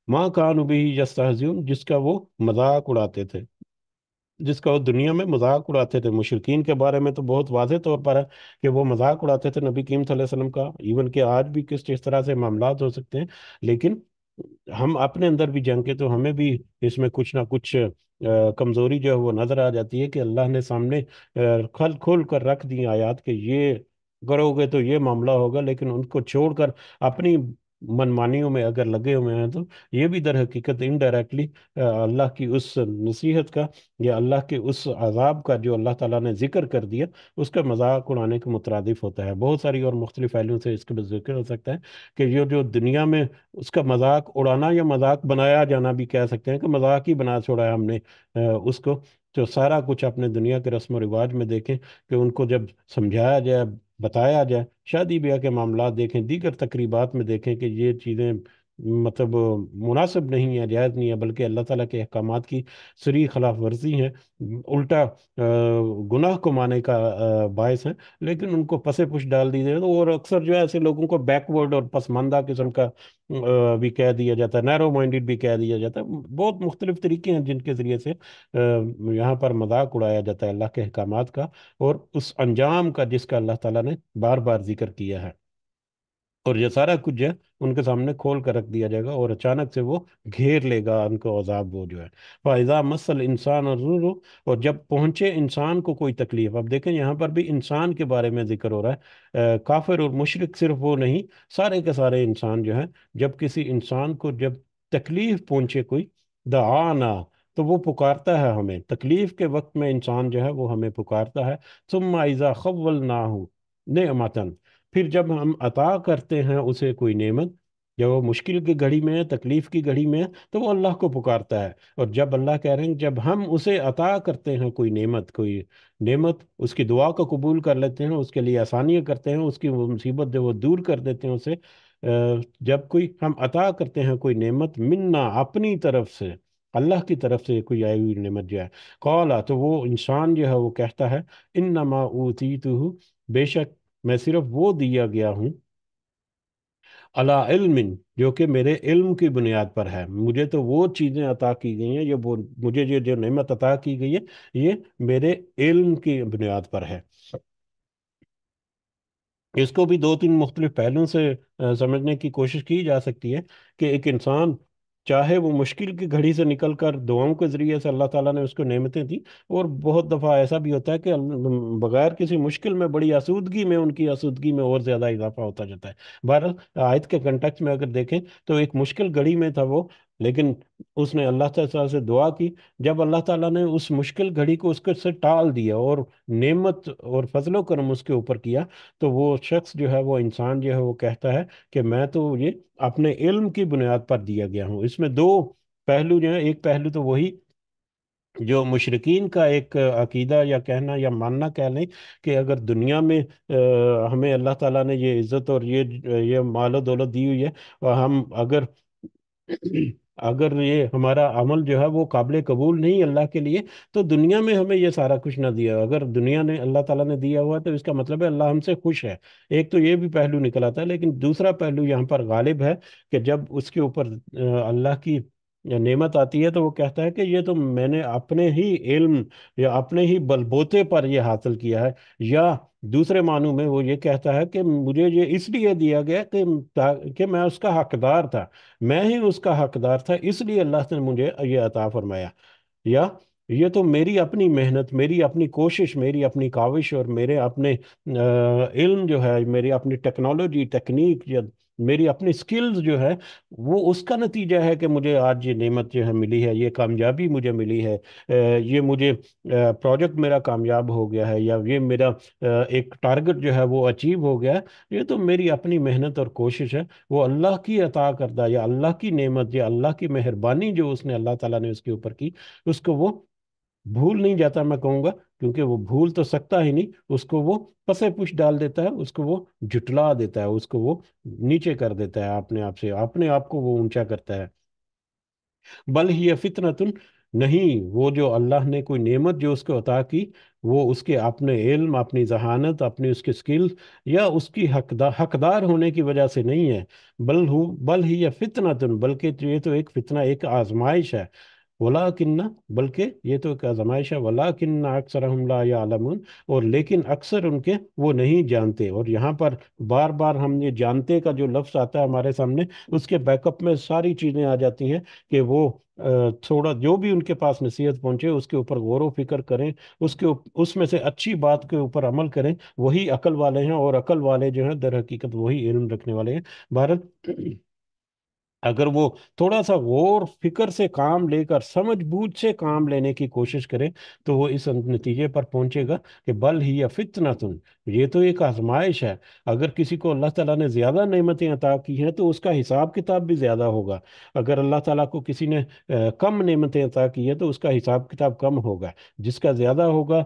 माँ कानबी यस्ताजुम जिसका वो मजाक उड़ाते थे जिसका वो दुनिया में मजाक उड़ाते थे मुशरकिन के बारे में तो बहुत वाज तौर पर है कि वो मजाक उड़ाते थे नबी करीम वसल्लम का इवन के आज भी किस इस तरह से मामला हो सकते हैं लेकिन हम अपने अंदर भी जंग के तो हमें भी इसमें कुछ ना कुछ कमज़ोरी जो है वो नज़र आ जाती है कि अल्लाह ने सामने खल खोल कर रख दी आयात कि ये करोगे तो ये मामला होगा लेकिन उनको छोड़कर अपनी मनमानियों में अगर लगे हुए हैं तो ये भी दर हकीकत इनडायरेक्टली अल्लाह की उस नसीहत का या अल्लाह के उस अजाब का जो अल्लाह ताला ने जिक्र कर दिया उसका मजाक उड़ाने के मुतरदफ होता है बहुत सारी और मुख्तलिफ फैलियों से इसका जिक्र हो सकता है कि ये जो दुनिया में उसका मजाक उड़ाना या मजाक बनाया जाना भी कह सकते हैं कि मजाक ही बना छोड़ा है हमने उसको तो सारा कुछ अपने दुनिया के रस्म व रिवाज में देखें कि उनको जब समझाया जाए बताया जाए शादी ब्याह के मामला देखें दीगर तकरीबात में देखें कि ये चीज़ें मतलब मुनासिब नहीं है रियायत नहीं है बल्कि अल्लाह ताला के अहकाम की सरी खिलाफ वर्जी है उल्टा गुनाह को माने का बायस है लेकिन उनको पसे पुश डाल दी जाए और अक्सर जो है ऐसे लोगों को बैकवर्ड और पसमानदा किस्म का भी कह दिया जाता है नैरो माइंडेड भी कह दिया जाता है बहुत मुख्तलिफ तरीके हैं जिनके ज़रिए से यहाँ पर मजाक उड़ाया जाता है अल्लाह के अहकाम का और उस अंजाम का जिसका अल्लाह ताला ने बार बार जिक्र किया है और ये सारा कुछ है उनके सामने खोल कर रख दिया जाएगा और अचानक से वो घेर लेगा उनको अजाब वो जो है फ़ायदा मसल इंसान और और जब पहुंचे इंसान को कोई तकलीफ अब देखें यहाँ पर भी इंसान के बारे में जिक्र हो रहा है आ, काफिर और मुशरक सिर्फ वो नहीं सारे के सारे इंसान जो है जब किसी इंसान को जब तकलीफ पहुंचे कोई द आना तो वो पुकारता है हमें तकलीफ के वक्त में इंसान जो है वो हमें पुकारता है तुम आइज़ा खबल ना हो ने फिर जब हम अता करते हैं उसे कोई नेमत जब वो मुश्किल की घड़ी में है तकलीफ़ की घड़ी में है तो वो अल्लाह को पुकारता है और जब अल्लाह कह रहे हैं जब हम उसे अता करते हैं कोई नेमत कोई नेमत उसकी दुआ को कबूल कर लेते हैं उसके लिए आसानियाँ करते हैं उसकी मुसीबत जो वो दूर कर देते हैं उसे जब कोई हम अता करते हैं कोई नेमत मिलना अपनी तरफ से अल्लाह की तरफ से कोई आई हुई नेमत जो है कौला तो वो इंसान जो है वो कहता है इन नमा ऊती बेशक मैं सिर्फ वो दिया गया हूँ अला इल्मिन जो कि मेरे इल्म की बुनियाद पर है मुझे तो वो चीज़ें अता की गई हैं ये वो मुझे जो जो नमत अता की गई है ये मेरे इल्म की बुनियाद पर है इसको भी दो तीन मुख्तलिफ पहलुओं से समझने की कोशिश की जा सकती है कि एक इंसान चाहे वो मुश्किल की घड़ी से निकल कर दुआओं के ज़रिए से अल्लाह ताला ने उसको नेमतें दी और बहुत दफ़ा ऐसा भी होता है कि बग़ैर किसी मुश्किल में बड़ी आसूदगी में उनकी आसूदगी में और ज़्यादा इजाफा होता जाता है बहरहाल आयत के कंटेक्स में अगर देखें तो एक मुश्किल घड़ी में था वो लेकिन उसने अल्लाह ताला से दुआ की जब अल्लाह ताला ने उस मुश्किल घड़ी को उसके से टाल दिया और नेमत और फजलो करम उसके ऊपर किया तो वो शख्स जो है वो इंसान जो है वो कहता है कि मैं तो ये अपने इल्म की बुनियाद पर दिया गया हूँ इसमें दो पहलू जो है एक पहलू तो वही जो मुशरकिन का एक अकीदा या कहना या मानना कह लें कि अगर दुनिया में आ, हमें अल्लाह ताला ने ये इज़्ज़त और ये ये माल दौलत दी हुई है और हम अगर अगर ये हमारा अमल जो है वो काबिल कबूल नहीं अल्लाह के लिए तो दुनिया में हमें ये सारा कुछ ना दिया अगर दुनिया ने अल्लाह ताला ने दिया हुआ तो इसका मतलब है अल्लाह हमसे खुश है एक तो ये भी पहलू निकल आता है लेकिन दूसरा पहलू यहाँ पर गालिब है कि जब उसके ऊपर अल्लाह की नेमत आती है तो वो कहता है कि ये तो मैंने अपने ही इल्म या अपने ही बलबोते पर यह हासिल किया है या दूसरे मानू में वो ये कहता है कि मुझे ये इसलिए दिया गया कि कि मैं उसका हकदार था मैं ही उसका हकदार था इसलिए अल्लाह ने मुझे ये अता फरमाया या ये तो मेरी अपनी मेहनत मेरी अपनी कोशिश मेरी अपनी काविश और मेरे अपने आ, इल्म जो है मेरी अपनी टेक्नोलॉजी टेक्निक या मेरी अपनी स्किल्स जो है वो उसका नतीजा है कि मुझे आज ये नेमत जो है मिली है ये कामयाबी मुझे मिली है ये मुझे प्रोजेक्ट मेरा कामयाब हो गया है या ये मेरा एक टारगेट जो है वो अचीव हो गया है ये तो मेरी अपनी मेहनत और कोशिश है वो अल्लाह की अता करदा या अल्लाह की नेमत या अल्लाह की मेहरबानी जो उसने अल्लाह ताला ने उसके ऊपर की उसको वो भूल नहीं जाता मैं कहूँगा क्योंकि वो भूल तो सकता ही नहीं उसको वो पसे पुश डाल देता है उसको वो जुटला देता है उसको वो नीचे कर देता है अपने आप से अपने आप को वो ऊंचा करता है बल ही फितनतुन नहीं वो जो अल्लाह ने कोई नेमत जो उसको अता की वो उसके अपने इल्म अपनी जहानत अपनी उसकी स्किल या उसकी हकदार हकदार होने की वजह से नहीं है बल हु बल ही या फितना तुम बल्कि तो ये तो एक फितना एक आजमाइश है वला किन्ना बल्कि ये तो एक आजमाइश है वला किन्ना अक्सर हमला या और लेकिन अक्सर उनके वो नहीं जानते और यहाँ पर बार बार हम ये जानते का जो लफ्ज़ आता है हमारे सामने उसके बैकअप में सारी चीज़ें आ जाती हैं कि वो थोड़ा जो भी उनके पास नसीहत पहुँचे उसके ऊपर गौर फिक्र करें उसके उसमें से अच्छी बात के ऊपर अमल करें वही अकल वाले हैं और अकल वाले जो हैं दर हकीकत वही इल्म रखने वाले हैं भारत अगर वो थोड़ा सा गौर फिक्र से काम लेकर समझ बूझ से काम लेने की कोशिश करे तो वो इस नतीजे पर पहुंचेगा कि बल ही या फितना तुम ये तो एक आजमाइश है अगर किसी को अल्लाह ताला ने ज़्यादा नेमतें अता की हैं तो उसका हिसाब किताब भी ज़्यादा होगा अगर अल्लाह ताला को किसी ने कम नेमतें अता की है तो उसका हिसाब किताब कम होगा जिसका ज़्यादा होगा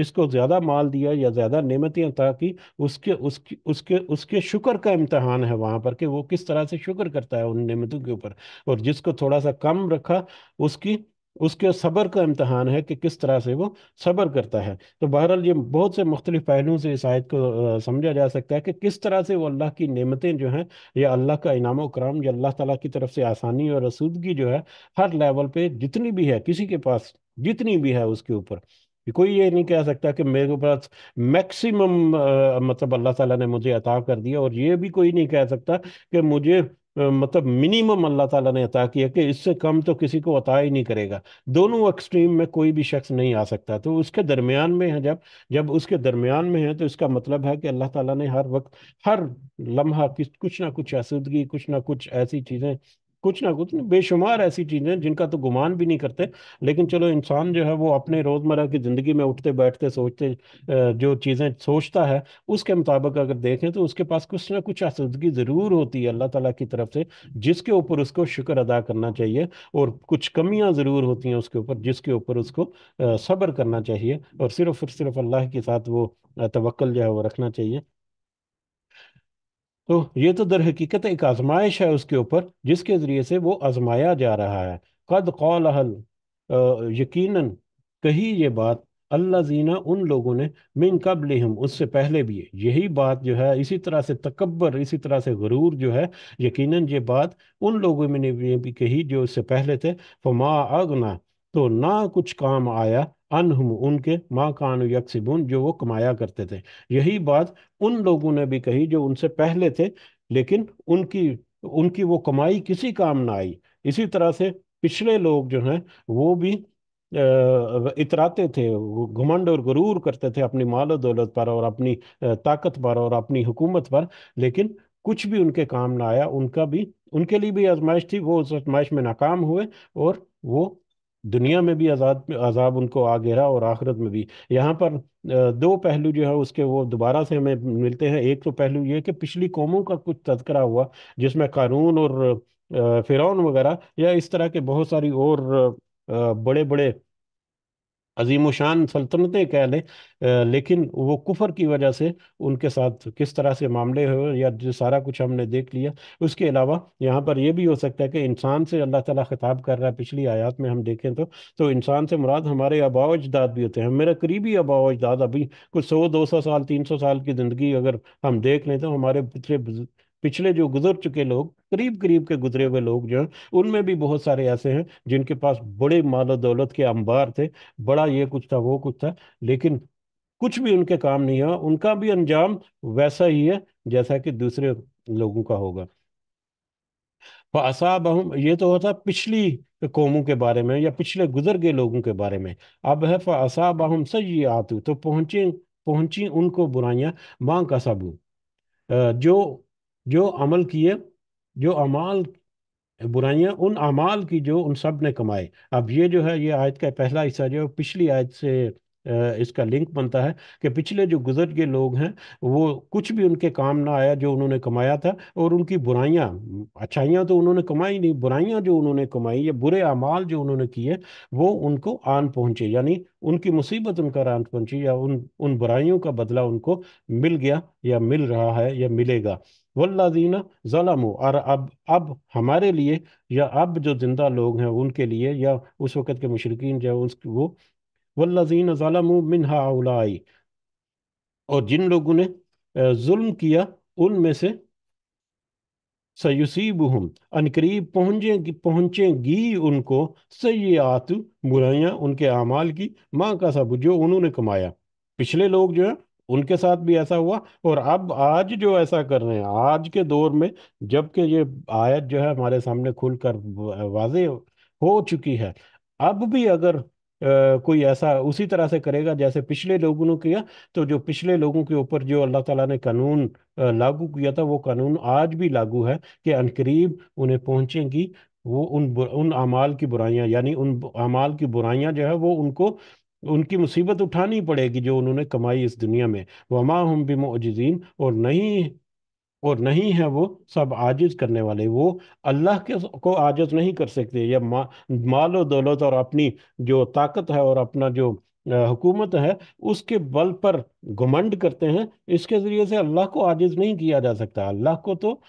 जिसको ज़्यादा माल दिया या ज़्यादा नेमतें अता की उसके उसके उसके उसके शुक्र का इम्तहान है वहाँ पर कि वो किस तरह से शुक्र करता है है उन नेमतों के ऊपर और जिसको थोड़ा सा कम रखा उसकी उसके सब्र का इम्तहान है कि किस तरह से वो सब्र करता है तो बहरहाल ये बहुत से मुख्तलिफ पहलुओं से इस आयत को समझा जा सकता है कि किस तरह से वो अल्लाह की नेमतें जो हैं या अल्लाह का इनाम कराम या अल्लाह ताला की तरफ से आसानी और रसूदगी जो है हर लेवल पे जितनी भी है किसी के पास जितनी भी है उसके ऊपर कोई ये नहीं कह सकता कि मेरे पास मैक्सिमम मतलब अल्लाह ताला ने मुझे अता कर दिया और ये भी कोई नहीं कह सकता कि मुझे मतलब मिनिमम अल्लाह ताला ने अता किया कि इससे कम तो किसी को अता ही नहीं करेगा दोनों एक्सट्रीम में कोई भी शख्स नहीं आ सकता तो उसके दरमियान में है जब जब उसके दरमियान में है तो इसका मतलब है कि अल्लाह ताला ने हर वक्त हर लम्हा कुछ ना कुछ आसूदगी कुछ ना कुछ ऐसी चीज़ें कुछ ना कुछ बेशुमार ऐसी चीज़ें जिनका तो गुमान भी नहीं करते लेकिन चलो इंसान जो है वो अपने रोज़मर्रा की ज़िंदगी में उठते बैठते सोचते जो चीज़ें सोचता है उसके मुताबिक अगर देखें तो उसके पास कुछ ना कुछ आसदगी ज़रूर होती है अल्लाह तला की तरफ से जिसके ऊपर उसको शुक्र अदा करना चाहिए और कुछ कमियाँ ज़रूर होती हैं उसके ऊपर जिसके ऊपर उसको सब्र करना चाहिए और सिर्फ और सिर्फ अल्लाह के साथ वो तवक्ल जो है वो रखना चाहिए तो ये तो दर हकीकत एक आजमाइश है उसके ऊपर जिसके ज़रिए से वो आजमाया जा रहा है कद कौल अहल यकीनन कही ये बात अल्लाह जीना उन लोगों ने मिन कबल हम उससे पहले भी यही बात जो है इसी तरह से तकबर इसी तरह से गरूर जो है यकीनन ये बात उन लोगों में ने भी कही जो उससे पहले थे फमा अगना तो ना कुछ काम आया अनहुम उनके माँ कानु यकसिबुन जो वो कमाया करते थे यही बात उन लोगों ने भी कही जो उनसे पहले थे लेकिन उनकी उनकी वो कमाई किसी काम ना आई इसी तरह से पिछले लोग जो हैं वो भी इतराते थे घुमंड और गुरूर करते थे अपनी माल दौलत पर और अपनी ताकत पर और अपनी हुकूमत पर लेकिन कुछ भी उनके काम ना आया उनका भी उनके लिए भी आजमाइश थी वो उस आजमाइश में नाकाम हुए और वो दुनिया में भी आज़ाद आजाब उनको आ गहरा और आखिरत में भी यहाँ पर दो पहलू जो है उसके वो दोबारा से हमें मिलते हैं एक तो पहलू ये कि पिछली कौमों का कुछ तस्करा हुआ जिसमें कानून और फिरौन वगैरह या इस तरह के बहुत सारी और बड़े बड़े अजीम शान सल्तनतें कह लें लेकिन वो कुफर की वजह से उनके साथ किस तरह से मामले हुए या जो सारा कुछ हमने देख लिया उसके अलावा यहाँ पर यह भी हो सकता है कि इंसान से अल्लाह ताला खिताब कर रहा है पिछली आयात में हम देखें तो तो इंसान से मुराद हमारे आबा अजदाद भी होते हैं मेरे करीबी आबा अजदाद अभी कुछ सौ दो सौ साल तीन सौ साल की ज़िंदगी अगर हम देख लें तो हमारे पिछले पिछले जो गुजर चुके लोग करीब करीब के गुजरे हुए लोग जो हैं उनमें भी बहुत सारे ऐसे हैं जिनके पास बड़े माल दौलत के अंबार थे बड़ा ये कुछ था वो कुछ था लेकिन कुछ भी उनके काम नहीं हुआ उनका भी अंजाम वैसा ही है जैसा कि दूसरे लोगों का होगा असाब हम ये तो होता पिछली कौमों के बारे में या पिछले गुजर गए लोगों के बारे में अब है फ़ासाब सज ये आतू तो पहुंचे पहुंची उनको बुराइयां मां का सबू जो जो अमल किए जो अमाल बुराइयाँ उन अमाल की जो उन सब ने कमाए अब ये जो है ये आयत का पहला हिस्सा जो पिछली आयत से इसका लिंक बनता है कि पिछले जो गुजर गए लोग हैं वो कुछ भी उनके काम ना आया जो उन्होंने कमाया था और उनकी बुराइयाँ अच्छाइयाँ तो उन्होंने कमाई नहीं बुराइयाँ जो उन्होंने कमाई या बुरे अमाल जो उन्होंने किए वो उनको आन पहुँचे यानी उनकी मुसीबत उनका आन पहुँची या उन उन बुराइयों का बदला उनको मिल गया या मिल रहा है या मिलेगा वल्लाजीना ज़लमू और अब अब हमारे लिए या अब जो ज़िंदा लोग हैं उनके लिए या उस वक़्त के मशरकिन जो उस वो वल्लाजीना ज़लमू मिनहा उलाई और जिन लोगों ने जुल्म किया उनमें से सयुसीब हम अनकरीब पहुँचे पहुँचेंगी उनको सयात बुराइयाँ उनके अमाल की माँ का सब जो उन्होंने कमाया पिछले लोग जो है उनके साथ भी ऐसा हुआ और अब आज जो ऐसा कर रहे हैं आज के दौर में जबकि ये आयत जो है हमारे सामने खुलकर वाजे हो चुकी है अब भी अगर कोई ऐसा उसी तरह से करेगा जैसे पिछले लोगों ने किया तो जो पिछले लोगों के ऊपर जो अल्लाह ताला ने कानून लागू किया था वो कानून आज भी लागू है कि अनकरीब उन्हें पहुंचेंगी वो उन उन अमाल की बुराइयां यानी उन अमाल की बुराइयां जो है वो उनको उनकी मुसीबत उठानी पड़ेगी जो उन्होंने कमाई इस दुनिया में वमा हम भी मोजीन और नहीं और नहीं है वो सब आजिज़ करने वाले वो अल्लाह के को आजिज नहीं कर सकते या मा, माल और दौलत और अपनी जो ताकत है और अपना जो हुकूमत है उसके बल पर घमंड करते हैं इसके ज़रिए से अल्लाह को आजिज़ नहीं किया जा सकता अल्लाह को तो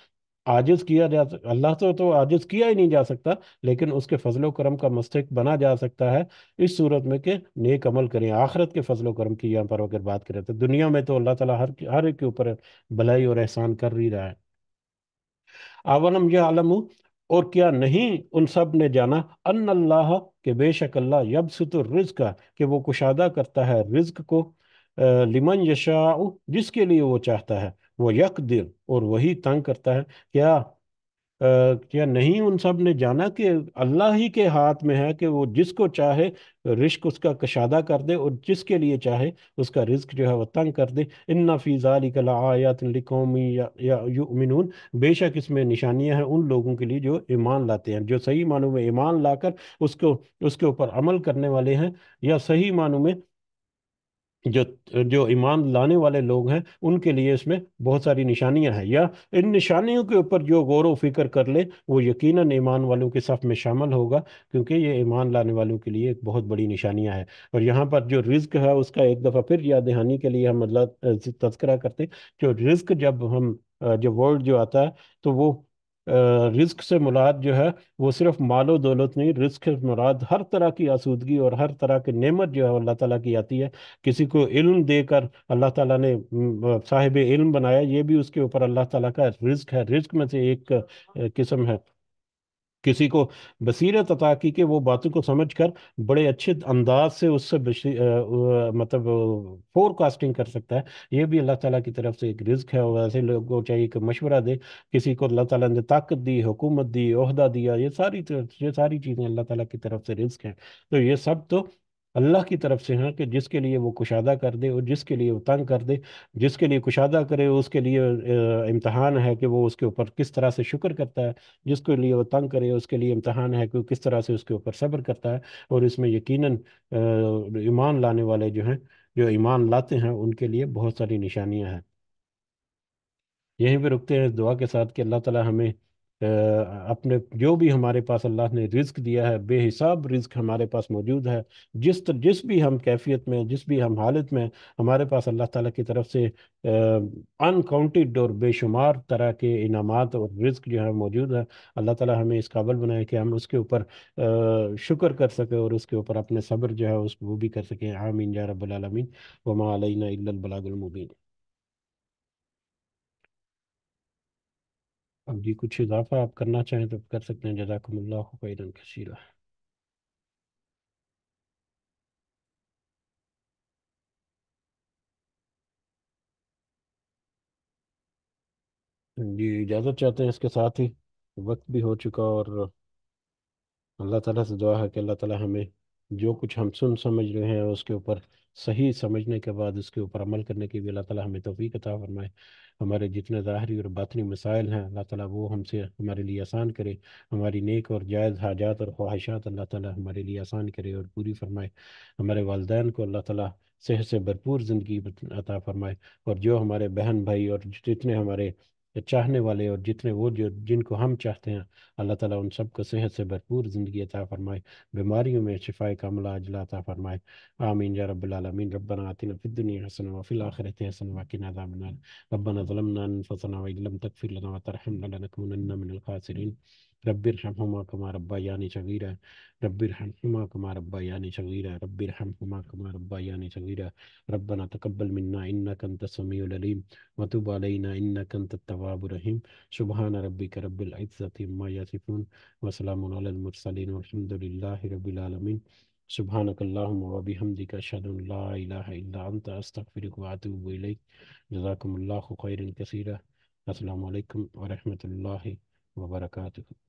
आजिज किया जा अल्लाह से तो आजिज किया ही नहीं जा सकता लेकिन उसके फजलो करम का मस्तक बना जा सकता है इस सूरत में कि नेक अमल करें आखरत के फजलो करम की यहाँ पर अगर बात करें तो दुनिया में तो अल्लाह ताला हर हर एक के ऊपर भलाई और एहसान कर ही रहा है आवलम यह आलम और क्या नहीं उन सब ने जाना अन अल्लाह के बेशक अल्लाह यब रिज का कि वो कुशादा करता है रिज्क को लिमन यशा जिसके लिए वो चाहता है यक दिल और वही तंग करता है क्या आ, क्या नहीं उन सब ने जाना कि अल्लाह ही के हाथ में है कि वो जिसको चाहे रिश्क उसका कशादा कर दे और जिसके लिए चाहे उसका रिस्क जो है वह तंग कर दे इन्ना या यामिनून बेशक इसमें निशानियां हैं उन लोगों के लिए जो ईमान लाते हैं जो सही मानों में ईमान लाकर उसको उसके ऊपर अमल करने वाले हैं या सही मानों में जो जो ईमान लाने वाले लोग हैं उनके लिए इसमें बहुत सारी निशानियां हैं या इन निशानियों के ऊपर जो गौर व फिक्र कर ले वो यकीनन ईमान वालों के सफ़ में शामिल होगा क्योंकि ये ईमान लाने वालों के लिए एक बहुत बड़ी निशानियां हैं और यहाँ पर जो रिज्क है उसका एक दफ़ा फिर याद दहानी के लिए हम मतलब तस्करा करते जो रिज्क जब हम जो वर्ड जो आता है तो वो रिस्क से मुराद जो है वो सिर्फ मालो दौलत नहीं रिस्क से मुराद हर तरह की आसूदगी और हर तरह की नेमत जो है अल्लाह ताला की आती है किसी को इल्म देकर अल्लाह ताला ने साहिब इल्म बनाया ये भी उसके ऊपर अल्लाह ताला का रिस्क है रिस्क में से एक किस्म है किसी को बसीरत अता की कि वो बातों को समझ कर बड़े अच्छे अंदाज से उससे मतलब फोरकास्टिंग कर सकता है ये भी अल्लाह ताला की तरफ से एक रिस्क है और ऐसे लोगों को चाहिए कि मशवरा दे किसी को अल्लाह ताला ने ताकत दी हुकूमत दी अहदा दिया ये सारी ये सारी चीज़ें अल्लाह ताला की तरफ से रिस्क हैं तो ये सब तो अल्लाह की तरफ से हैं हाँ, कि जिसके लिए वो कुशादा कर दे और जिसके लिए वो तंग कर दे जिसके लिए कुशादा करे उसके लिए इम्तहान है कि वो उसके ऊपर किस तरह से शुक्र करता है जिसके लिए वो तंग करे उसके लिए इम्तहान है कि वो किस तरह से उसके ऊपर सब्र करता है और इसमें यकीन ईमान लाने वाले जो हैं जो ईमान लाते हैं उनके लिए बहुत सारी निशानियाँ हैं यहीं पर रुकते हैं इस दुआ के साथ कि अल्लाह तला हमें अपने जो भी हमारे पास अल्लाह ने रिज्क दिया है बेहिसाब रिज्क हमारे पास मौजूद है जिस जिस भी हम कैफियत में जिस भी हम हालत में हमारे पास अल्लाह ताला की तरफ से अनकाउंटेड और बेशुमार तरह के इनाम और रिज्क जो है मौजूद है अल्लाह ताला हमें इस काबल बनाए कि हम उसके ऊपर शुक्र कर सकें और उसके ऊपर अपने सब्र जो है उस वो भी कर सकें आमीन या रबालमीन वमा अलैना इल्लल बलागुल मुबीन अब जी कुछ इजाफा आप करना चाहें तो कर सकते हैं जजाकमल्ला खशीरा जी इजाज़त चाहते हैं इसके साथ ही वक्त भी हो चुका और अल्लाह ताला से दुआ है कि अल्लाह ताला हमें जो कुछ हम सुन समझ रहे हैं उसके ऊपर सही समझने के बाद उसके ऊपर अमल करने की भी अल्लाह ताला हमें तोफ़ी अता फरमाए हमारे जितने ज़ाहरी और बातनी मसाइल हैं अल्लाह ताला वो हमसे हमारे लिए आसान करे हमारी नेक और जायज़ हाजात और ख्वाहिशात अल्लाह ताला हमारे लिए आसान करे और पूरी फरमाए हमारे वालदेन को अल्लाह ताला सेहत से भरपूर ज़िंदगी अता फरमाए और जो हमारे बहन भाई और जितने हमारे चाहने वाले और जितने वो जो जिनको हम चाहते हैं अल्लाह ताला उन सब सेहत से भरपूर ज़िंदगी अता फ़रमाए बीमारियों में शिफा कमला अजला फ़रमाए आमीन या रबालमीन रबना आतिन फ़िदुनिया हसन वफ़िल आखिरत हसन वाकिन अदामन रबना ज़लमना अनफसना ربي ارحمهما كما ربياني صغيرا ربي ارحمهما كما ربياني صغيرا ربي ارحمهما كما ربياني صغيرا ربنا تقبل منا انك انت السميع العليم وتب علينا انك انت التواب الرحيم سبحان ربك رب العزه عما يصفون وسلام على المرسلين والحمد لله رب العالمين سبحانك اللهم وبحمدك أشهد أن لا إله إلا أنت أستغفرك وأتوب إليك جزاكم الله خيرا كثيرا السلام عليكم ورحمة الله وبركاته